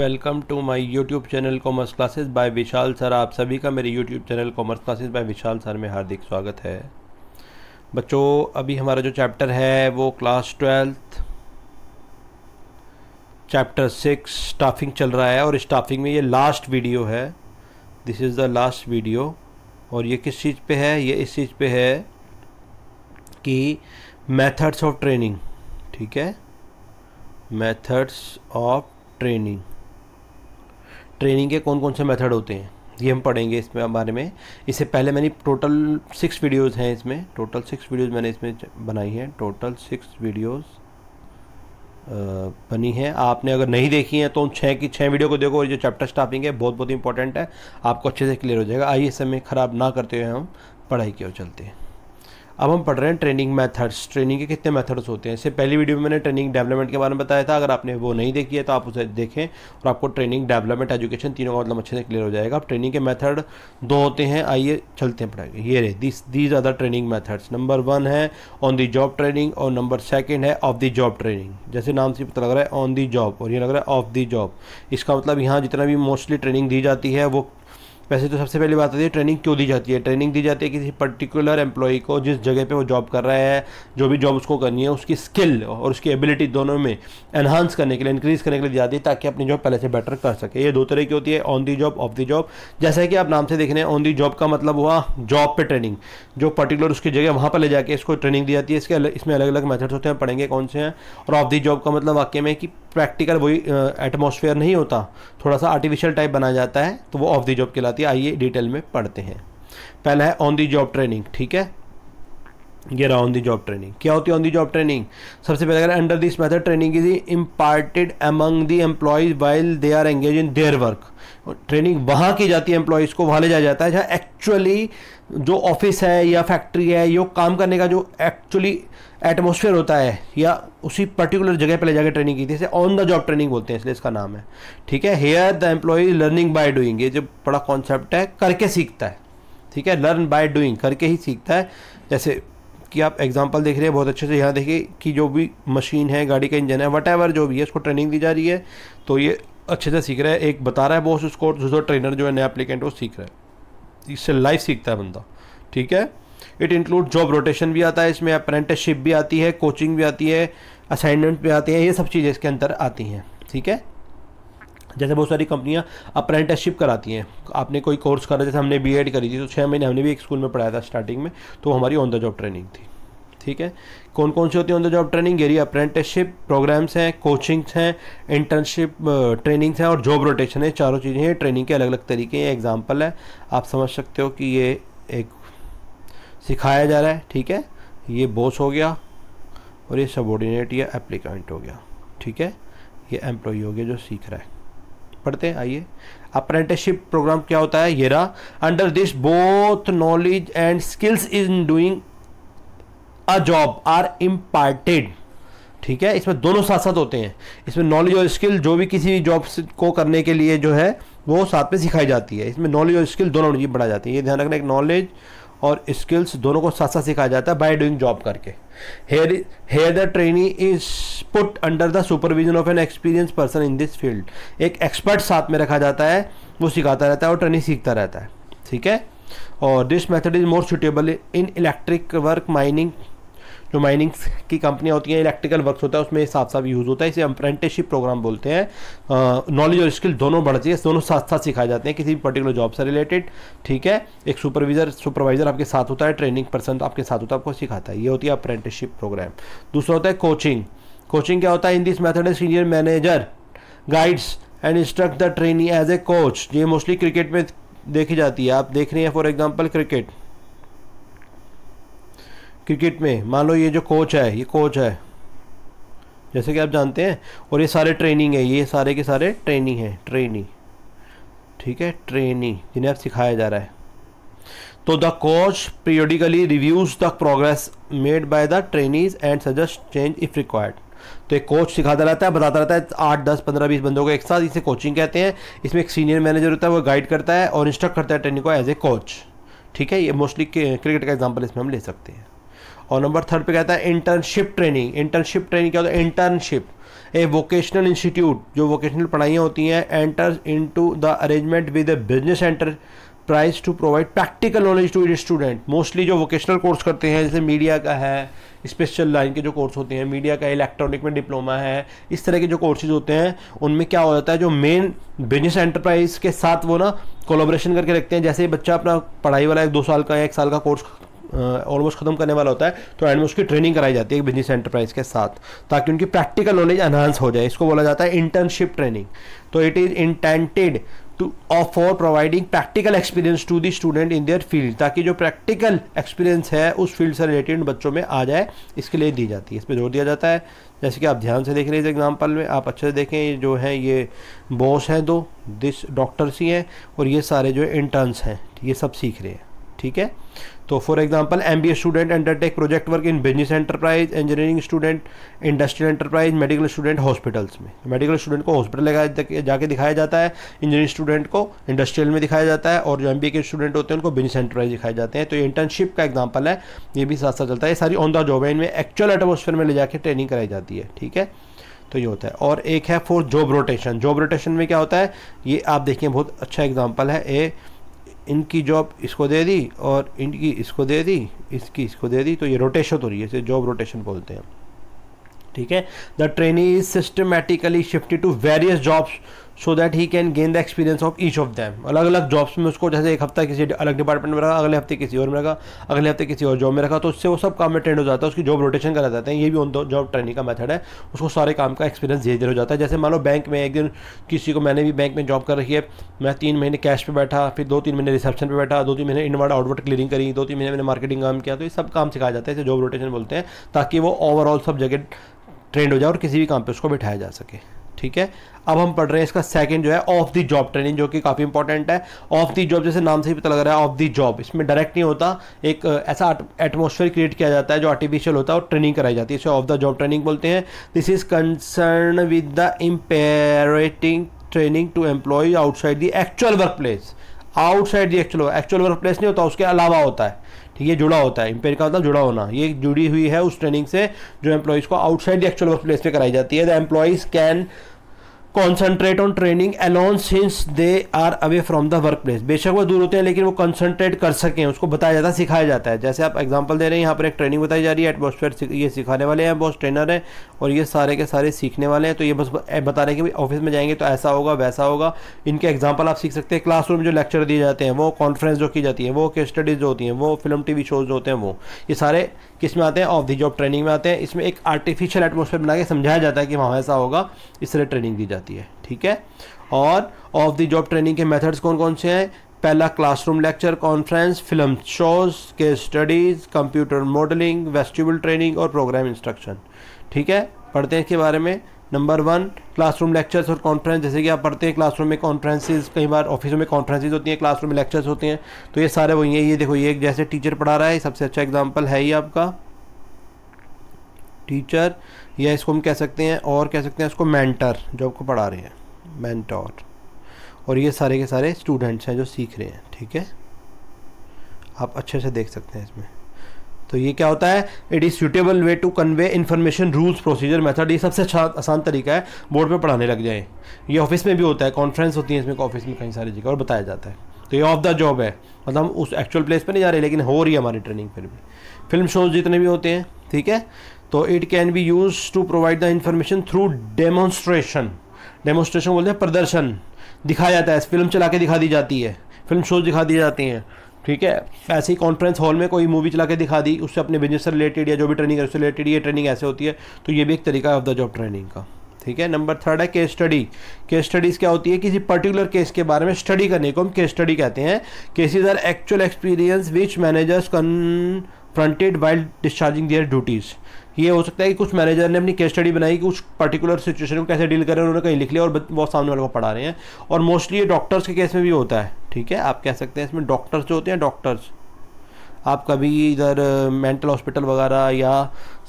welcome to my YouTube channel commerce classes by Vishal sir आप सभी का मेरे YouTube channel commerce classes by Vishal sir में हार्दिक स्वागत है बच्चों अभी हमारा जो चैप्टर है वो class twelfth chapter six staffing चल रहा है और स्टाफिंग में ये लास्ट वीडियो है this is the last video और ये किस चीज़ पे है ये इस चीज़ पे है कि मैथड्स ऑफ ट्रेनिंग ठीक है मैथड्स ऑफ ट्रेनिंग ट्रेनिंग के कौन कौन से मेथड होते हैं ये हम पढ़ेंगे इसमें बारे में इससे पहले मैंने टोटल सिक्स वीडियोस हैं इसमें टोटल सिक्स वीडियोस मैंने इसमें बनाई हैं टोटल सिक्स वीडियोस बनी हैं आपने अगर नहीं देखी हैं तो उन छः की छः वीडियो को देखो और जो चैप्टर स्टार्टिंग है बहुत बहुत इंपॉर्टेंट है आपको अच्छे से क्लियर हो जाएगा आइए समय ख़राब ना करते हुए हम पढ़ाई की ओर चलते हैं अब हम पढ़ रहे हैं ट्रेनिंग मेथड्स ट्रेनिंग के कितने मेथड्स होते हैं इससे पहली वीडियो में मैंने ट्रेनिंग डेवलपमेंट के बारे में बताया था अगर आपने वो नहीं देखी है तो आप उसे देखें और आपको ट्रेनिंग डेवलपमेंट एजुकेशन तीनों का मतलब अच्छे से क्लियर हो जाएगा अब ट्रेनिंग के मेथड दो होते हैं आइए चलते हैं पढ़ाएंगे ये रहे this these other training methods number one है ऑन दी जॉब ट्रेनिंग और नंबर सेकेंड है ऑफ दी जॉब ट्रेनिंग जैसे नाम से पता लग रहा है ऑन दी जॉब और ये लग रहा है ऑफ दी जॉब इसका मतलब यहाँ जितना भी मोस्टली ट्रेनिंग दी जाती है वो वैसे तो सबसे पहली बात आती है ट्रेनिंग क्यों दी जाती है ट्रेनिंग दी जाती है किसी पर्टिकुलर एम्प्लॉई को जिस जगह पे वो जॉब कर रहा है जो भी जॉब उसको करनी है उसकी स्किल और उसकी एबिलिटी दोनों में एनहांस करने के लिए इंक्रीज़ करने के लिए दी जाती है ताकि अपनी जॉब पहले से बेटर कर सके ये दो तरह की होती है on the job off the job जैसा कि आप नाम से देख रहे हैं ऑन दी जॉब का मतलब हुआ जॉब पे ट्रेनिंग जो पर्टिकुलर उसकी जगह वहाँ पर ले जाके इसको ट्रेनिंग दी जाती है इसके इसमें अलग अलग मेथड्स होते हैं पढ़ेंगे कौन से हैं और ऑफ दी जॉब का मतलब वाक्य में कि प्रैक्टिकल वही एटमोसफेयर नहीं होता थोड़ा सा आर्टिफिशियल टाइप बना जाता है तो वो ऑफ दी जॉब कहलाती है आइए डिटेल में पढ़ते हैं पहला है ऑन दी जॉब ट्रेनिंग ठीक है ये रहा ऑन दी जॉब ट्रेनिंग क्या होती है ऑन दी जॉब ट्रेनिंग सबसे पहले अगर under this method training is imparted among the employees while they are engage in their work training वहाँ की जाती है एम्प्लॉयज़ को वहाँ ले जाया जाता है जहाँ एक्चुअली जो ऑफिस है या फैक्ट्री है या काम करने का जो एक्चुअली एटमोसफेयर होता है या उसी पर्टिकुलर जगह पर ले जाकर ट्रेनिंग की थी इसे ऑन द जॉब ट्रेनिंग बोलते हैं इसलिए इसका नाम है ठीक है here the employee learning by doing ये जो बड़ा कॉन्सेप्ट है करके सीखता है ठीक है लर्न बाय डूइंग करके ही सीखता है जैसे कि आप एग्जाम्पल देख रहे हैं बहुत अच्छे से यहाँ देखिए कि जो भी मशीन है गाड़ी का इंजन है वट जो भी है उसको ट्रेनिंग दी जा रही है तो ये अच्छे से सीख रहा है एक बता रहा है बॉस उसको जो ट्रेनर जो है नया अप्लीकेंट वो सीख रहा है इससे लाइफ सीखता है बंदा ठीक है इट इंक्लूड जॉब रोटेशन भी आता है इसमें अप्रेंटिसशिप भी आती है कोचिंग भी आती है असाइनमेंट भी आते हैं ये सब चीज़ें इसके अंदर आती हैं ठीक है जैसे बहुत सारी कंपनियां अप्रेंटिसशिप कराती हैं आपने कोई कोर्स करा जैसे हमने बीएड करी थी तो छः महीने हमने भी एक स्कूल में पढ़ाया था स्टार्टिंग में तो हमारी ऑन द जॉब ट्रेनिंग थी ठीक है कौन कौन सी होती है ऑन द जॉब ट्रेनिंग ये अप्रेंटिसशिप प्रोग्राम्स हैं कोचिंग्स हैं इंटर्नशिप ट्रेनिंग्स हैं और जॉब रोटेशन है चारों चीज़ें हैं ट्रेनिंग के अलग अलग तरीके हैं एग्जाम्पल है आप समझ सकते हो कि ये एक सिखाया जा रहा है ठीक है ये बॉस हो गया और ये सबॉर्डिनेट या एप्लीकेंट हो गया ठीक है ये एम्प्लॉय हो गया जो सीख रहा है पढ़ते हैं आइए अप्रेंटिसशिप प्रोग्राम क्या होता है ये रहा under this both knowledge and skills in doing a job are imparted ठीक है इसमें दोनों साथ साथ होते हैं इसमें नॉलेज और स्किल जो भी किसी जॉब को करने के लिए जो है वो साथ में सिखाई जाती है इसमें नॉलेज और स्किल दोनों चीज़ बढ़ा जाती है ये ध्यान रखना एक नॉलेज और स्किल्स दोनों को साथ साथ सिखाया जाता है बाय डूइंग जॉब करके here here the trainee is put under the supervision of an experience person in this field एक एक्सपर्ट साथ में रखा जाता है वो सिखाता रहता है और ट्रेनिंग सीखता रहता है ठीक है और this method is more suitable in electric work mining जो माइनिंग की कंपनियाँ होती हैं इलेक्ट्रिकल वर्क होता है उसमें साथ साथ यूज़ होता है इसे अप्रेंटिसशिप प्रोग्राम बोलते हैं नॉलेज और स्किल दोनों बढ़ चाहिए दोनों साथ साथ सिखाए जाते हैं किसी भी पर्टिकुलर जॉब से रिलेटेड ठीक है एक सुपरविजर सुपरवाइजर आपके साथ होता है ट्रेनिंग पर्सन तो आपके साथ होता है आपको सिखाता है ये होती है अप्रेंटिसशिप प्रोग्राम दूसरा होता है कोचिंग कोचिंग क्या होता है इन दिस मैथड है senior manager guides and instruct the training as a coach ये मोस्टली क्रिकेट में देखी जाती है आप देख रहे हैं फॉर एग्जाम्पल क्रिकेट क्रिकेट में मान लो ये जो कोच है ये कोच है जैसे कि आप जानते हैं और ये सारे ट्रेनिंग है ये सारे के सारे ट्रेनिंग है ट्रेनिंग ठीक है ट्रेनिंग जिन्हें आप सिखाया जा रहा है तो the coach periodically reviews the progress made by the trainees and suggest change if required तो एक कोच सिखाता रहता है बताता रहता है आठ दस पंद्रह बीस बंदों को एक साथ इसे कोचिंग कहते हैं इसमें एक सीनियर मैनेजर होता है वो गाइड करता है और इंस्ट्रक्ट करता है ट्रेनिंग को एज ए कोच ठीक है ये मोस्टली क्रिकेट का एग्जाम्पल इसमें हम ले सकते हैं और नंबर थर्ड पे कहता है इंटर्नशिप ट्रेनिंग इंटर्नशिप ट्रेनिंग क्या होता है इंटर्नशिप ए वोकेशनल इंस्टीट्यूट जो वोकेशनल पढ़ाइयाँ होती हैं enter into the arrangement with a business price to provide practical knowledge to it student mostly जो वोकेशनल कोर्स करते हैं जैसे मीडिया का है स्पेशल लाइन के जो कोर्स होते हैं मीडिया का इलेक्ट्रॉनिक में डिप्लोमा है इस तरह के जो कोर्सेज होते हैं उनमें क्या हो जाता है जो मेन बिजनेस एंटरप्राइज के साथ वो ना कोलाब्रेशन करके रखते हैं जैसे बच्चा अपना पढ़ाई वाला एक दो साल का या एक साल का कोर्स ऑलमोस्ट खत्म करने वाला होता है तो एंड में उसकी ट्रेनिंग कराई जाती है बिजनेस एंटरप्राइज के साथ ताकि उनकी प्रैक्टिकल नॉलेज एनहांस हो जाए इसको बोला जाता है इंटर्नशिप ट्रेनिंग तो it is intended to for providing practical experience to the student in their field ताकि जो प्रैक्टिकल एक्सपीरियंस है उस फील्ड से रिलेटेड बच्चों में आ जाए इसके लिए दी जाती है इस पर जोर दिया जाता है जैसे कि आप ध्यान से देख रहे हैं इस एग्जाम्पल में आप अच्छे से देखें जो है ये बॉस हैं दो दिस डॉक्टर्स ही हैं और ये सारे जो इंटर्न्स हैं ये सब सीख रहे हैं ठीक है तो for example MBA student undertake project work in business enterprise engineering student industrial enterprise medical student hospitals में मेडिकल स्टूडेंट को हॉस्पिटल लगा जाके दिखाया जाता है इंजीनियरिंग स्टूडेंट को इंडस्ट्रियल में दिखाया जाता है और जो एम के स्टूडेंट होते हैं उनको बिजनेस एंटरप्राइज दिखाए जाते हैं तो ये इंटर्नशिप का एग्जाम्पल है ये भी साथ साथ चलता है ये सारी ऑन द जॉब है इनमें एक्चुअल एटमोसफेयर में ले जाकर ट्रेनिंग कराई जाती है ठीक है तो ये होता है और एक है four job rotation job rotation में क्या होता है ये आप देखिए बहुत अच्छा एग्जाम्पल है ए इनकी जॉब इसको दे दी और इनकी इसको दे दी इसकी इसको दे दी तो ये रोटेशन हो रही है इसे जॉब रोटेशन बोलते हैं ठीक है the trainee is systematically shifted to various jobs so that he can gain the experience of each of them अलग अलग जॉब्स में उसको जैसे एक हफ्ता किसी अलग डिपार्टमेंट में रखा अगले हफ्ते किसी और में रखा अगले हफ्ते किसी और जॉब में रखा तो उससे वो सब काम में ट्रेंड हो जाता है उसकी जॉब रोटेशन करा जाते हैं ये भी उन जॉब ट्रेनिंग का मेथड है उसको सारे काम का एक्सपीरियंस धीरे धीरे हो जाता है जैसे मान लो बैंक में एक दिन किसी को मैंने भी बैंक में जॉब कर रखी है मैं तीन महीने कैश पर बैठा फिर दो तीन महीने रिसेप्शन पर बैठा दो तीन महीने इनवर्ड आउटवर्ड क्लियरिंग करी दो तीन महीने मैंने मार्केटिंग काम किया तो ये सब काम सिखाया जाता है इसे जॉब रोटेशन बोलते हैं ताकि वो ओवरऑल सब जगह ट्रेंड हो जाए और किसी भी काम पर उसको बैठाया जा सके ठीक है अब हम पढ़ रहे हैं इसका सेकंड जो है ऑफ दी जॉब ट्रेनिंग जो कि काफ़ी इंपॉर्टेंट है ऑफ दी जॉब जैसे नाम से ही पता लग रहा है ऑफ दी जॉब इसमें डायरेक्ट नहीं होता एक ऐसा एटमोसफेयर क्रिएट किया जाता है जो आर्टिफिशियल होता है और ट्रेनिंग कराई जाती है इसे ऑफ द जॉब ट्रेनिंग बोलते हैं this is concern with the imparting training to employee outside the actual work place outside the actual actual work place नहीं होता उसके अलावा होता है ये जुड़ा होता है इम्पेयर का मतलब जुड़ा होना ये जुड़ी हुई है उस ट्रेनिंग से जो एम्प्लॉयज़ को आउटसाइड एक्चुअल वर्क प्लेस पर कराई जाती है the employees can concentrate on training alone since they are away from the work place बेशक वो दूर होते हैं लेकिन वो कॉन्सनट्रेट कर सकें उसको बताया जाता है सिखाया जाता है जैसे आप एग्जाम्पल दे रहे हैं यहाँ पर एक ट्रेनिंग बताई जा रही है एटमोसफेयर ये सिखाने वाले हैं बॉस ट्रेनर हैं और ये सारे के सारे सीखने वाले हैं तो ये बस बता रहे हैं कि ऑफिस में जाएंगे तो ऐसा होगा वैसा होगा इनके एग्जाम्पल आप सीख सकते हैं क्लास रूम जो लेक्चर दिए जाते हैं वो कॉन्फ्रेंस जो की जाती है वो के स्टडीज़ जो होती हैं वो फिल्म टी वी शोज़ जो होते हैं वो ये सारे किस में आते हैं ऑफ दी जॉब ट्रेनिंग में आते हैं इसमें एक आर्टिफिशियल एटमोसफेयर बना के समझाया जाता है कि वहाँ ऐसा होगा इस तरह ट्रेनिंग दी जाती है ठीक है और ऑफ दी जॉब ट्रेनिंग के मेथड्स कौन कौन से हैं पहला classroom lecture conference film shows case studies computer modelling vestibule training और प्रोग्राम इंस्ट्रक्शन ठीक है पढ़ते हैं इसके बारे में नंबर वन क्लासरूम लेक्चर्स और कॉन्फ्रेंस जैसे कि आप पढ़ते हैं क्लासरूम में कॉन्फ्रेंसेज कई बार ऑफिसों में कॉन्फ्रेंसेज होती हैं क्लासरूम में लेक्चर्स होते हैं तो ये सारे वही हैं ये देखो ये जैसे टीचर पढ़ा रहा है सबसे अच्छा एग्जाम्पल है ही आपका टीचर या इसको हम कह सकते हैं और कह सकते हैं इसको मैंटर जो आपको पढ़ा रहे हैं मैंटॉर और ये सारे के सारे स्टूडेंट्स हैं जो सीख रहे हैं ठीक है आप अच्छे से देख सकते हैं इसमें तो ये क्या होता है it is suitable way to convey information rules procedure method ये सबसे अच्छा आसान तरीका है बोर्ड पर पढ़ाने लग जाए ये ऑफिस में भी होता है कॉन्फ्रेंस होती है इसमें ऑफिस में कई सारी जगह और बताया जाता है तो ये ऑफ द जॉब है मतलब हम उस एक्चुअल प्लेस पर नहीं जा रहे लेकिन हो रही है हमारी ट्रेनिंग फिर भी फिल्म शोज जितने भी होते हैं ठीक है तो it can be use to provide the information through demonstration demonstration बोलते हैं प्रदर्शन दिखाया जाता है फिल्म चला के दिखा दी जाती है फिल्म शोज दिखा दी जाती हैं ठीक है ऐसे ही कॉन्फ्रेंस हॉल में कोई मूवी चला के दिखा दी उससे अपने बिजनेस से रिलेटेड या जो भी ट्रेनिंग है उससे रिलेटेड ये ट्रेनिंग ऐसे होती है तो ये भी एक तरीका है ऑफ द जॉब ट्रेनिंग का ठीक है नंबर थर्ड है केस स्टडी केस स्टडीज़ क्या होती है किसी पर्टिकुलर केस के बारे में स्टडी करने को हम केस स्टडी कहते हैं cases are actual experience which managers confronted while discharging their duties ये हो सकता है कि कुछ मैनेजर ने अपनी केस स्टडी बनाई कि उस पर्टिकुलर सिचुएशन को कैसे डील करें उन्होंने कहीं लिख लिया और बहुत सामने वालों को पढ़ा रहे हैं और मोस्टली ये डॉक्टर्स के केस में भी होता है ठीक है आप कह सकते हैं इसमें डॉक्टर्स जो होते हैं डॉक्टर्स आप कभी इधर मेंटल uh, हॉस्पिटल वगैरह या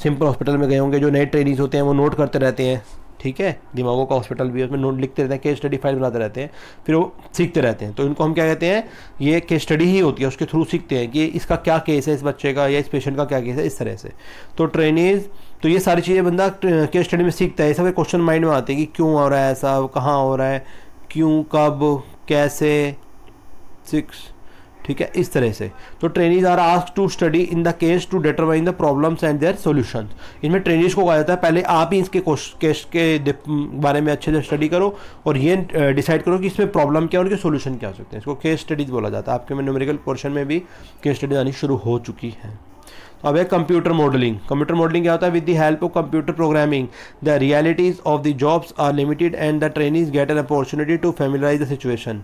सिंपल हॉस्पिटल में गए होंगे जो नए ट्रेनिंग्स होते हैं वो नोट करते रहते हैं ठीक है दिमागों का हॉस्पिटल भी उसमें नोट लिखते रहते हैं केस स्टडी फाइल बनाते रहते हैं फिर वो सीखते रहते हैं तो इनको हम क्या कहते हैं ये केस स्टडी ही होती है उसके थ्रू सीखते हैं कि इसका क्या केस है इस बच्चे का या इस पेशेंट का क्या केस है इस तरह से तो ट्रेनिज तो ये सारी चीज़ें बंदा केस स्टडी में सीखता है ये सब क्वेश्चन माइंड में आते हैं कि क्यों हो रहा है ऐसा कहाँ हो रहा है क्यों कब कैसे सिक्स ठीक है इस तरह से तो trainees are ask to study in the case to determine the problems and their solution इनमें ट्रेनिज को कहा जाता है पहले आप ही इसके केस के बारे में अच्छे से स्टडी करो और ये डिसाइड करो कि इसमें प्रॉब्लम क्या और सोल्यूशन क्या हो सकते हैं इसको केस स्टडीज बोला जाता है आपके में न्यूमेरिकल पोर्शन में भी केस स्टडीज आनी शुरू हो चुकी है तो अब है कंप्यूटर मॉडलिंग कंप्यूटर मॉडलिंग क्या होता है with the help of computer programming the realities of the jobs are limited and the trainees get an opportunity to familiarise the situation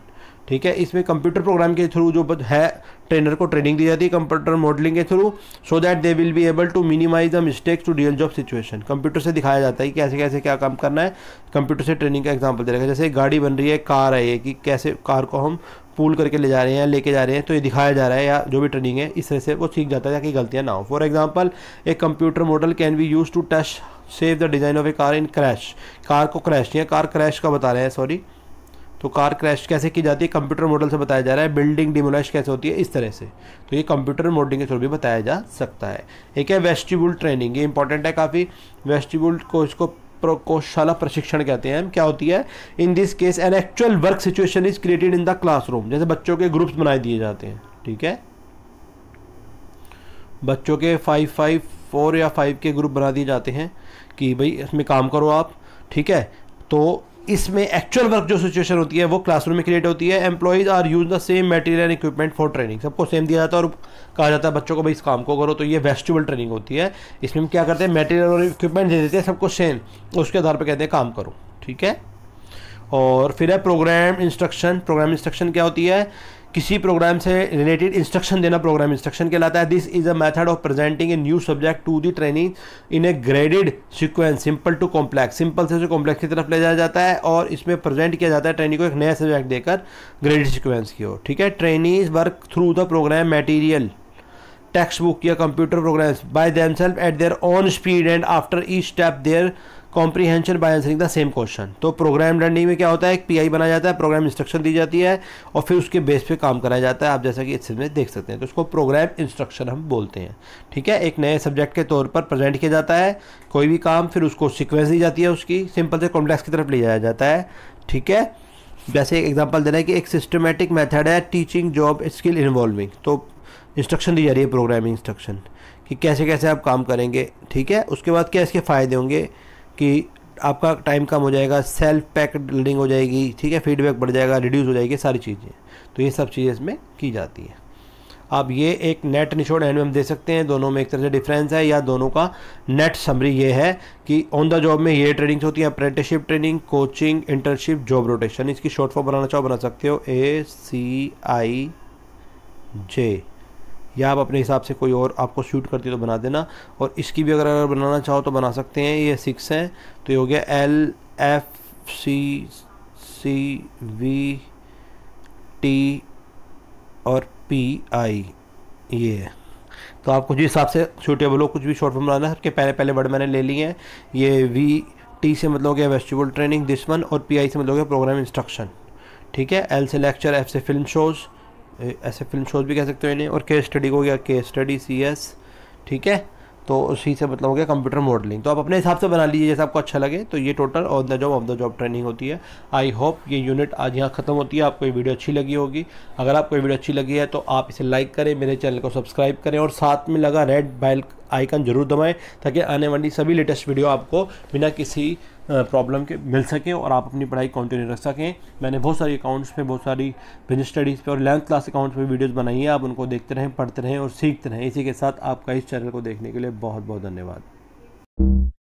ठीक है इसमें कंप्यूटर प्रोग्राम के थ्रू जो है ट्रेनर को ट्रेनिंग दी जाती है कंप्यूटर मॉडलिंग के through so that they will be able to minimise the mistakes to real job situation computer से दिखाया जाता है कि कैसे कैसे क्या काम करना है कंप्यूटर से ट्रेनिंग का एग्जाम्पल दे रखा है जैसे गाड़ी बन रही है कार है ये कि कैसे कार को हम पुल करके ले जा रहे हैं लेके जा रहे हैं तो ये दिखाया जा रहा है या जो भी ट्रेनिंग है इस तरह से वो सीख जाता है ताकि गलतियाँ ना हो for example a computer model can be use to touch save the design of a car in crash car को क्रैश नहीं कार क्रैश का बता रहे हैं सॉरी तो कार क्रैश कैसे की जाती है कंप्यूटर मॉडल से बताया जा रहा है बिल्डिंग डिमोलिश कैसे होती है इस तरह से तो ये कंप्यूटर मॉडलिंग के थ्रू भी बताया जा सकता है एक है वेस्टिबुल ट्रेनिंग ये इंपॉर्टेंट है काफ़ी वेस्टिबुल को इसको प्रकोशशाला प्रशिक्षण कहते हैं क्या होती है in this case an actual work situation is created in the classroom जैसे बच्चों के ग्रुप्स बनाए दिए जाते हैं ठीक है बच्चों के फाइव फाइव फोर या फाइव के ग्रुप बना दिए जाते हैं कि भाई इसमें काम करो आप ठीक है तो इसमें एक्चुअल वर्क जो सिचुएशन होती है वो क्लासरूम में क्रिएट होती है employees are use the same material and equipment for training सबको सेम दिया जाता है और कहा जाता है बच्चों को भाई इस काम को करो तो ये वेस्टिबल ट्रेनिंग होती है इसमें हम क्या करते हैं मटेरियल और इक्विपमेंट दे देते हैं सबको सेम उसके आधार पर कहते हैं काम करो ठीक है और फिर है प्रोग्राम इंस्ट्रक्शन प्रोग्राम इंस्ट्रक्शन क्या होती है किसी प्रोग्राम से रिलेटेड इंस्ट्रक्शन देना प्रोग्राम इंस्ट्रक्शन कहलाता है this is a method of presenting a new subject to the training in a graded sequence simple to complex simple से उसे कॉम्प्लेक्स की तरफ ले जाया जाता है और इसमें प्रेजेंट किया जाता है ट्रेनिंग को एक नया सब्जेक्ट देकर ग्रेडेड सिक्वेंस की हो ठीक है training work through the programme material text book या computer programs by themself at their own speed and after each step their comprehension by answering the same question तो प्रोग्राम लर्निंग में क्या होता है एक पीआई बनाया जाता है प्रोग्राम इंस्ट्रक्शन दी जाती है और फिर उसके बेस पे काम कराया जाता है आप जैसा कि इस में देख सकते हैं तो उसको प्रोग्राम इंस्ट्रक्शन हम बोलते हैं ठीक है एक नए सब्जेक्ट के तौर पर प्रेजेंट किया जाता है कोई भी काम फिर उसको सिक्वेंस दी जाती है उसकी सिंपल से कॉम्प्लेक्स की तरफ ले जाया जाता है ठीक है जैसे एक एग्जाम्पल देना है कि एक सिस्टमेटिक मैथड है टीचिंग जॉब स्किल इन्वॉल्विंग तो इंस्ट्रक्शन दी जा रही है प्रोग्रामिंग इंस्ट्रक्शन कि कैसे कैसे आप काम करेंगे ठीक है उसके बाद क्या इसके फ़ायदे होंगे कि आपका टाइम कम हो जाएगा सेल्फ पैक्ड लर्निंग हो जाएगी ठीक है फीडबैक बढ़ जाएगा रिड्यूस हो जाएगी सारी चीज़ें तो ये सब चीज़ें इसमें की जाती हैं आप ये एक नेट निचोड़ एंड में दे सकते हैं दोनों में एक तरह से डिफरेंस है या दोनों का नेट समरी ये है कि ऑन द जॉब में ये ट्रेनिंग्स होती हैं apprenticeship training coaching internship job rotation इसकी शॉर्ट फॉर्म बनाना चाहो बना सकते हो ए सी आई जे या आप अपने हिसाब से कोई और आपको शूट करती है तो बना देना और इसकी भी अगर अगर बनाना चाहो तो बना सकते हैं ये सिक्स हैं तो ये हो गया L F C C V T और पी आई ये है तो आप कुछ भी हिसाब से शूटेबल हो कुछ भी शॉर्ट फॉर्म बनाना है सबके पहले पहले वर्ड मैंने ले लिए हैं ये वी टी से मतलब हो गया वेस्टिबल ट्रेनिंग दिस वन और पी आई से मतलब हो गया प्रोग्राम इंस्ट्रक्शन ठीक है एल से लेक्चर एफ से फिल्म शोज़ ऐसे फिल्म शोज भी कह सकते हो इन्हें और केस स्टडी को गया केस स्टडी सी एस ठीक है तो उसी से मतलब हो गया कंप्यूटर मॉडलिंग तो आप अपने हिसाब से बना लीजिए जैसे आपको अच्छा लगे तो ये total on the job off the job training होती है आई होप ये यूनिट आज यहाँ खत्म होती है आपको ये वीडियो अच्छी लगी होगी अगर आपको ये वीडियो अच्छी लगी है तो आप इसे लाइक करें मेरे चैनल को सब्सक्राइब करें और साथ में लगा रेड बैल आइकन जरूर दबाएं ताकि आने वाली सभी लेटेस्ट वीडियो आपको बिना किसी प्रॉब्लम के मिल सके और आप अपनी पढ़ाई कंटिन्यू रख सकें मैंने बहुत सारी अकाउंट्स पे बहुत सारी बिजनेस स्टडीज़ पे और लेंथ क्लास अकाउंट्स पे वीडियोस बनाई है आप उनको देखते रहें पढ़ते रहें और सीखते रहें इसी के साथ आपका इस चैनल को देखने के लिए बहुत बहुत धन्यवाद